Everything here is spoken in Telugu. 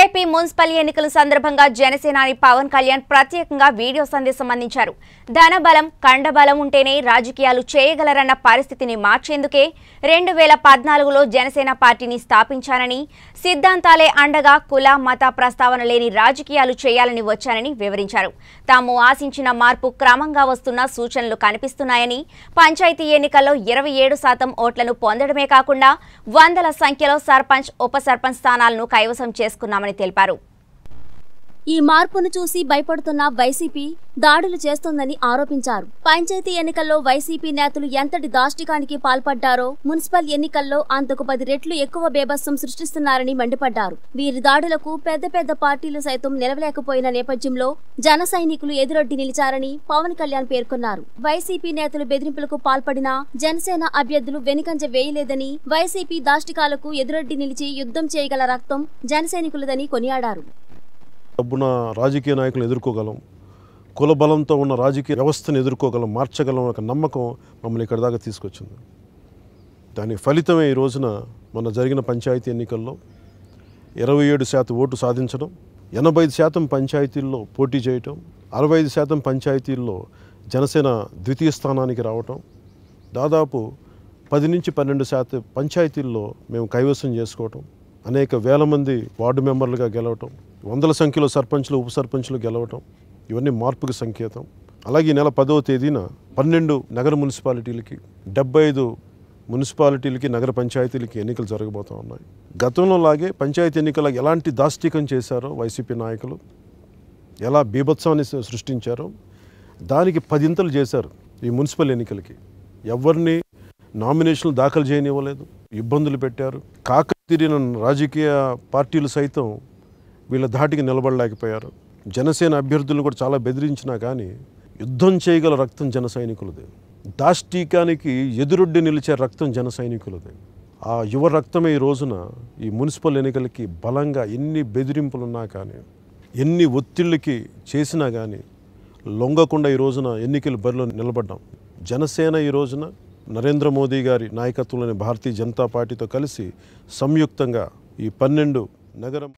ఏపీ మున్సిపల్ ఎన్నికల సందర్భంగా జనసేనాని పవన్ కళ్యాణ్ ప్రత్యేకంగా వీడియో సందేశం అందించారు ధనబలం కండబలం ఉంటేనే రాజకీయాలు చేయగలరన్న పరిస్థితిని మార్చేందుకే రెండు వేల పద్నాలుగులో జనసేన పార్టీని స్థాపించానని సిద్ధాంతాలే అండగా కుల మత ప్రస్తావన లేని రాజకీయాలు చేయాలని వచ్చానని వివరించారు తాము ఆశించిన మార్పు క్రమంగా వస్తున్న సూచనలు కనిపిస్తున్నాయని పంచాయతీ ఎన్నికల్లో ఇరవై ఏడు శాతం ఓట్లను పొందడమే కాకుండా వందల సంఖ్యలో సర్పంచ్ ఉప సర్పంచ్ స్థానాలను కైవసం చేసుకున్నారు తీసుకున్నామని తెలిపారు ఈ మార్పును చూసి భయపడుతున్న వైసీపీ దాడులు చేస్తోందని ఆరోపించారు పంచాయతీ ఎన్నికల్లో వైసీపీ నేతలు ఎంతటి దాష్టికానికి పాల్పడ్డారో మున్సిపల్ ఎన్నికల్లో అంతకు పది రెట్లు ఎక్కువ బేభత్సం సృష్టిస్తున్నారని మండిపడ్డారు వీరి దాడులకు పెద్ద పెద్ద పార్టీలు సైతం నిలవలేకపోయిన నేపథ్యంలో జన సైనికులు ఎదురొడ్డి నిలిచారని పవన్ కళ్యాణ్ పేర్కొన్నారు వైసీపీ నేతలు బెదిరింపులకు పాల్పడినా జనసేన అభ్యర్థులు వెనుకంజ వేయలేదని వైసీపీ దాష్టికాలకు ఎదురొడ్డి నిలిచి యుద్ధం చేయగల రక్తం జనసైనికులదని కొనియాడారు డబ్బున రాజకీయ నాయకులను ఎదుర్కోగలం కుల బలంతో ఉన్న రాజకీయ వ్యవస్థను ఎదుర్కోగలం మార్చగలం ఒక నమ్మకం మమ్మల్ని ఇక్కడ దాకా తీసుకొచ్చింది దాని ఫలితమే ఈ రోజున మన జరిగిన పంచాయతీ ఎన్నికల్లో ఇరవై ఏడు శాతం ఓటు సాధించడం ఎనభై ఐదు శాతం పంచాయతీల్లో పోటీ చేయటం అరవై ఐదు శాతం పంచాయతీల్లో జనసేన ద్వితీయ స్థానానికి రావటం దాదాపు పది నుంచి పన్నెండు శాతం పంచాయతీల్లో మేము కైవసం చేసుకోవటం అనేక వేల మంది వార్డు మెంబర్లుగా గెలవటం వందల సంఖ్యలో సర్పంచ్లు ఉప సర్పంచ్లు గెలవటం ఇవన్నీ మార్పుకి సంకేతం అలాగే నెల పదవ తేదీన పన్నెండు నగర మున్సిపాలిటీలకి డెబ్బై ఐదు మున్సిపాలిటీలకి నగర పంచాయతీలకి ఎన్నికలు జరగబోతూ ఉన్నాయి గతంలో లాగే పంచాయతీ ఎన్నికల ఎలాంటి దాష్టికం చేశారో వైసీపీ నాయకులు ఎలా బీభత్సాన్ని సృష్టించారో దానికి పదింతలు చేశారు ఈ మున్సిపల్ ఎన్నికలకి ఎవరిని నామినేషన్లు దాఖలు చేయనివ్వలేదు ఇబ్బందులు పెట్టారు కాక రాజకీయ పార్టీలు సైతం వీళ్ళ ధాటికి నిలబడలేకపోయారు జనసేన అభ్యర్థులను కూడా చాలా బెదిరించినా కానీ యుద్ధం చేయగల రక్తం జన సైనికులదే దాష్టీకానికి ఎదురొడ్డి నిలిచే రక్తం జన సైనికులదే ఆ యువ రక్తమే ఈ రోజున ఈ మున్సిపల్ ఎన్నికలకి బలంగా ఎన్ని బెదిరింపులున్నా కానీ ఎన్ని ఒత్తిళ్ళకి చేసినా కానీ లొంగకుండా ఈ రోజున ఎన్నికల బరిలో నిలబడ్డాం జనసేన ఈ రోజున నరేంద్ర మోదీ గారి నాయకత్వంలోని భారతీయ జనతా పార్టీతో కలిసి సంయుక్తంగా ఈ పన్నెండు నగరం